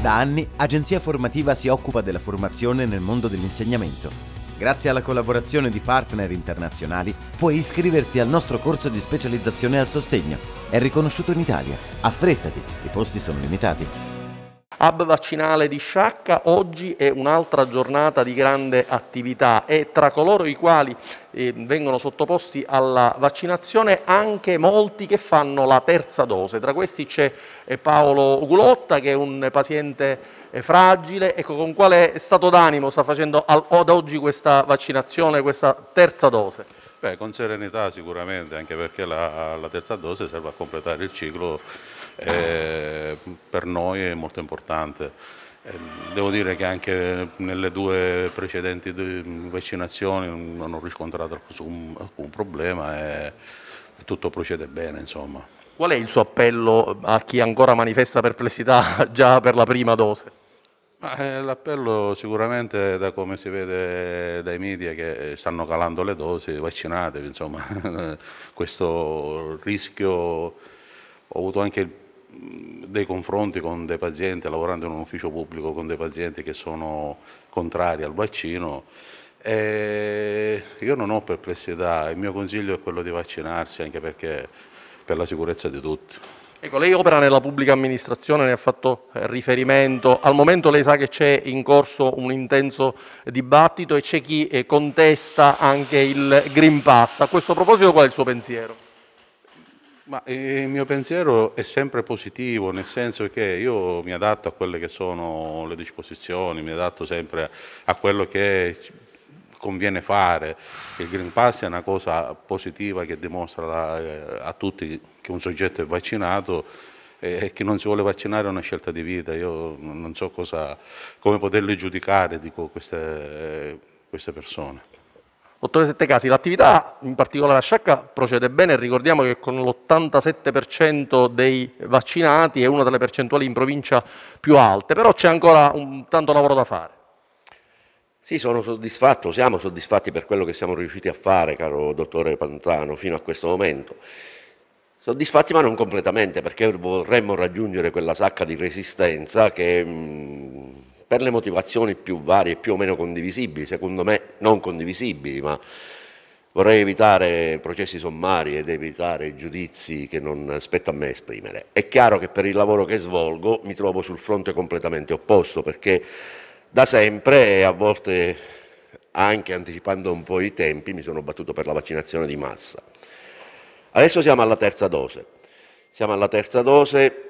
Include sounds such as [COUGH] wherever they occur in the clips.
Da anni Agenzia Formativa si occupa della formazione nel mondo dell'insegnamento. Grazie alla collaborazione di partner internazionali puoi iscriverti al nostro corso di specializzazione al sostegno. È riconosciuto in Italia. Affrettati, i posti sono limitati. Hub vaccinale di Sciacca, oggi è un'altra giornata di grande attività e tra coloro i quali eh, vengono sottoposti alla vaccinazione anche molti che fanno la terza dose. Tra questi c'è eh, Paolo Gulotta che è un paziente eh, fragile, ecco con quale stato d'animo sta facendo ad oggi questa vaccinazione, questa terza dose? Beh, con serenità sicuramente, anche perché la, la terza dose serve a completare il ciclo, eh, per noi è molto importante. Eh, devo dire che anche nelle due precedenti vaccinazioni non ho riscontrato alcun, alcun problema e, e tutto procede bene, insomma. Qual è il suo appello a chi ancora manifesta perplessità [LAUGHS] già per la prima dose? Eh, l'appello sicuramente da come si vede dai media che eh, stanno calando le dosi, vaccinatevi, insomma, [LAUGHS] questo rischio ho avuto anche dei confronti con dei pazienti, lavorando in un ufficio pubblico con dei pazienti che sono contrari al vaccino. E io non ho perplessità, il mio consiglio è quello di vaccinarsi anche perché per la sicurezza di tutti. Ecco, lei opera nella pubblica amministrazione, ne ha fatto eh, riferimento. Al momento lei sa che c'è in corso un intenso dibattito e c'è chi eh, contesta anche il Green Pass. A questo proposito qual è il suo pensiero? Ma, eh, il mio pensiero è sempre positivo, nel senso che io mi adatto a quelle che sono le disposizioni, mi adatto sempre a quello che conviene fare. Il Green Pass è una cosa positiva che dimostra la, eh, a tutti che un soggetto è vaccinato e chi non si vuole vaccinare è una scelta di vita. Io non so cosa, come poterle giudicare dico, queste, eh, queste persone. Dottore Settecasi, l'attività, in particolare a Sciacca, procede bene. Ricordiamo che con l'87% dei vaccinati è una delle percentuali in provincia più alte, però c'è ancora un tanto lavoro da fare. Sì, sono soddisfatto, siamo soddisfatti per quello che siamo riusciti a fare, caro dottore Pantano, fino a questo momento. Soddisfatti ma non completamente perché vorremmo raggiungere quella sacca di resistenza che mm, per le motivazioni più varie, più o meno condivisibili, secondo me non condivisibili, ma vorrei evitare processi sommari ed evitare giudizi che non spetta a me esprimere. È chiaro che per il lavoro che svolgo mi trovo sul fronte completamente opposto perché da sempre e a volte anche anticipando un po' i tempi mi sono battuto per la vaccinazione di massa. Adesso siamo alla terza dose. Siamo alla terza dose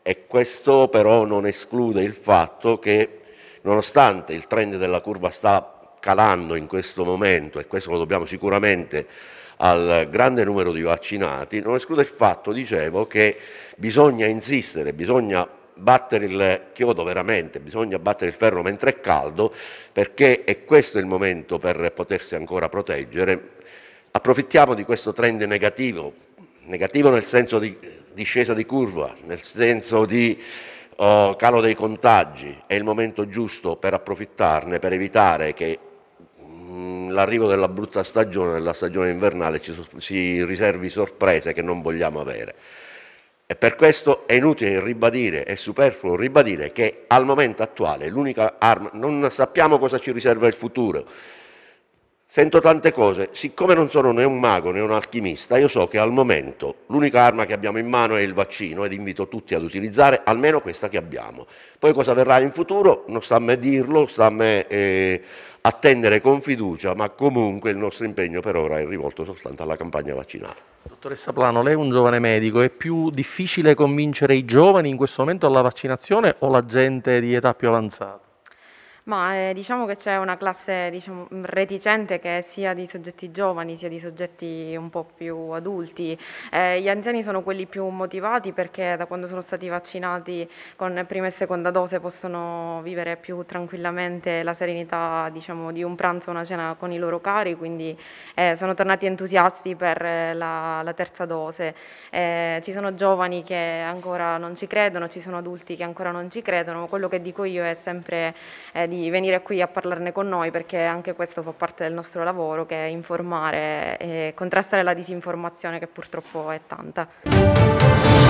e questo però non esclude il fatto che nonostante il trend della curva sta calando in questo momento e questo lo dobbiamo sicuramente al grande numero di vaccinati, non esclude il fatto, dicevo, che bisogna insistere, bisogna battere il chiodo veramente, bisogna battere il ferro mentre è caldo, perché è questo il momento per potersi ancora proteggere. Approfittiamo di questo trend negativo, negativo nel senso di discesa di curva, nel senso di oh, calo dei contagi, è il momento giusto per approfittarne, per evitare che mm, l'arrivo della brutta stagione, della stagione invernale, ci, si riservi sorprese che non vogliamo avere. E per questo è inutile ribadire, è superfluo ribadire che al momento attuale l'unica arma, non sappiamo cosa ci riserva il futuro. Sento tante cose, siccome non sono né un mago né un alchimista, io so che al momento l'unica arma che abbiamo in mano è il vaccino ed invito tutti ad utilizzare almeno questa che abbiamo. Poi cosa verrà in futuro non sta a me dirlo, sta a me eh, attendere con fiducia, ma comunque il nostro impegno per ora è rivolto soltanto alla campagna vaccinale. Dottoressa Plano, lei è un giovane medico, è più difficile convincere i giovani in questo momento alla vaccinazione o la gente di età più avanzata? Ma eh, diciamo che c'è una classe diciamo, mm, reticente che è sia di soggetti giovani sia di soggetti un po' più adulti. Eh, gli anziani sono quelli più motivati perché da quando sono stati vaccinati con prima e seconda dose possono vivere più tranquillamente la serenità diciamo, di un pranzo o una cena con i loro cari, quindi eh, sono tornati entusiasti per eh, la, la terza dose. Eh, ci sono giovani che ancora non ci credono, ci sono adulti che ancora non ci credono, quello che dico io è sempre eh, di di venire qui a parlarne con noi perché anche questo fa parte del nostro lavoro che è informare e contrastare la disinformazione che purtroppo è tanta.